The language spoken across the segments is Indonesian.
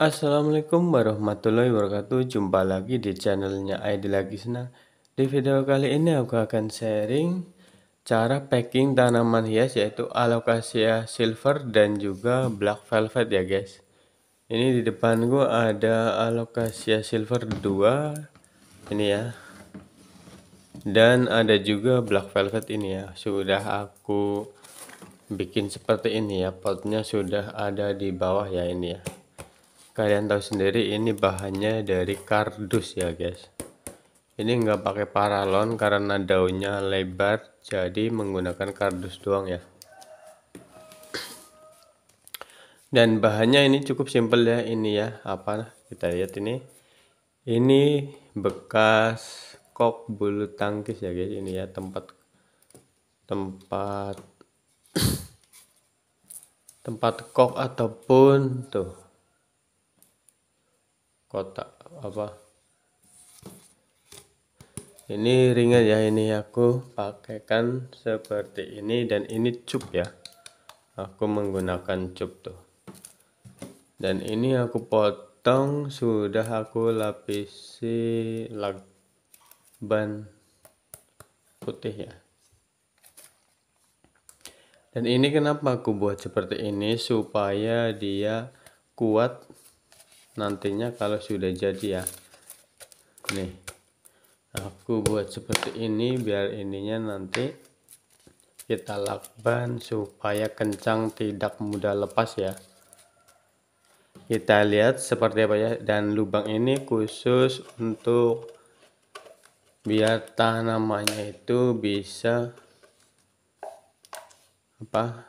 Assalamualaikum warahmatullahi wabarakatuh Jumpa lagi di channelnya lagi senang. Di video kali ini aku akan sharing Cara packing tanaman hias yaitu alokasia ya, silver dan juga black velvet ya guys Ini di depan gua ada alokasia ya, silver 2 Ini ya dan ada juga black velvet ini ya sudah aku bikin seperti ini ya potnya sudah ada di bawah ya ini ya kalian tahu sendiri ini bahannya dari kardus ya guys ini enggak pakai paralon karena daunnya lebar jadi menggunakan kardus doang ya dan bahannya ini cukup simpel ya ini ya apa kita lihat ini ini bekas kok bulu tangkis ya guys ini ya tempat tempat tempat kok ataupun tuh kotak apa ini ringan ya ini aku pakaikan seperti ini dan ini cup ya aku menggunakan cup tuh dan ini aku potong sudah aku lapisi lakban putih ya dan ini kenapa aku buat seperti ini supaya dia kuat nantinya kalau sudah jadi ya nih aku buat seperti ini biar ininya nanti kita lakban supaya kencang tidak mudah lepas ya kita lihat seperti apa ya dan lubang ini khusus untuk biar tanamannya itu bisa apa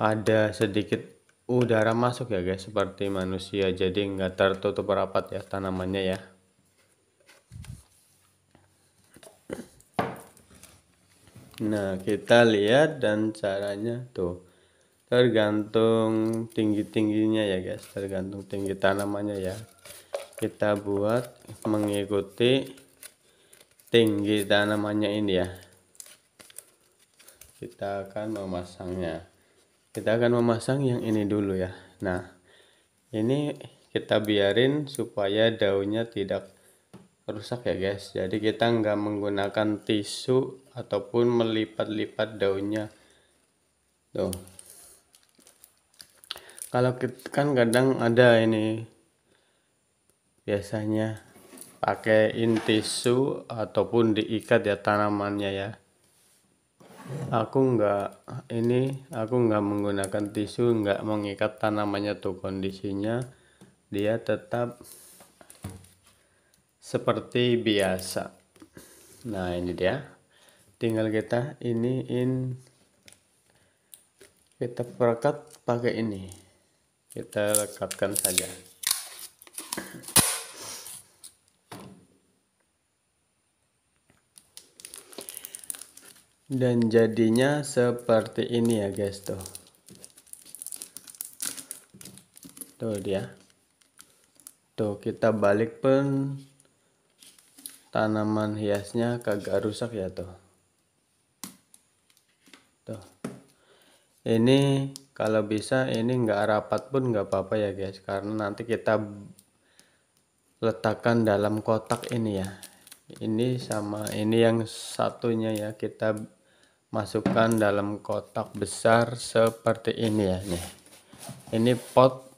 ada sedikit udara masuk ya guys seperti manusia jadi nggak tertutup rapat ya tanamannya ya nah kita lihat dan caranya tuh tergantung tinggi-tingginya ya guys tergantung tinggi tanamannya ya kita buat mengikuti tinggi tanamannya ini ya kita akan memasangnya kita akan memasang yang ini dulu ya nah ini kita biarin supaya daunnya tidak rusak ya guys jadi kita nggak menggunakan tisu ataupun melipat-lipat daunnya tuh kalau kita kan kadang ada ini biasanya pakaiin tisu ataupun diikat ya tanamannya ya aku nggak ini aku nggak menggunakan tisu nggak mengikat tanamannya tuh kondisinya dia tetap seperti biasa nah ini dia tinggal kita iniin kita perekat pakai ini kita lekatkan saja dan jadinya seperti ini ya guys tuh tuh dia tuh kita balik pun tanaman hiasnya kagak rusak ya tuh tuh ini kalau bisa ini nggak rapat pun nggak apa-apa ya guys karena nanti kita letakkan dalam kotak ini ya ini sama ini yang satunya ya kita masukkan dalam kotak besar seperti ini ya nih ini pot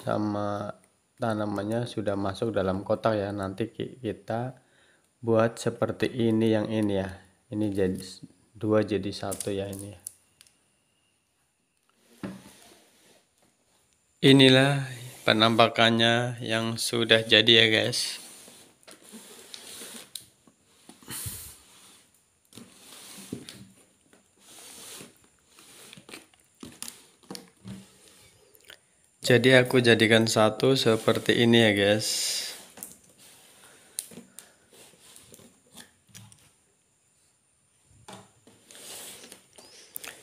sama tanamannya sudah masuk dalam kotak ya nanti kita buat seperti ini yang ini ya ini jadi dua jadi satu ya ini ya. inilah penampakannya yang sudah jadi ya guys jadi aku jadikan satu seperti ini ya guys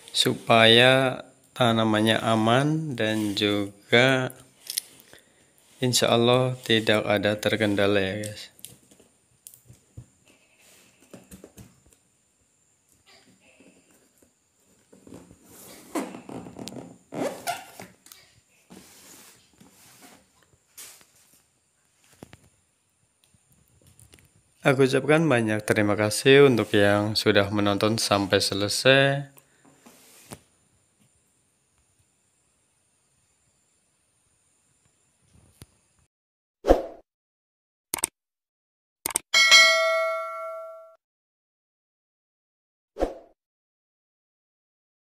supaya tanamannya aman dan juga insya Allah tidak ada terkendala ya guys Aku ucapkan banyak terima kasih untuk yang sudah menonton sampai selesai.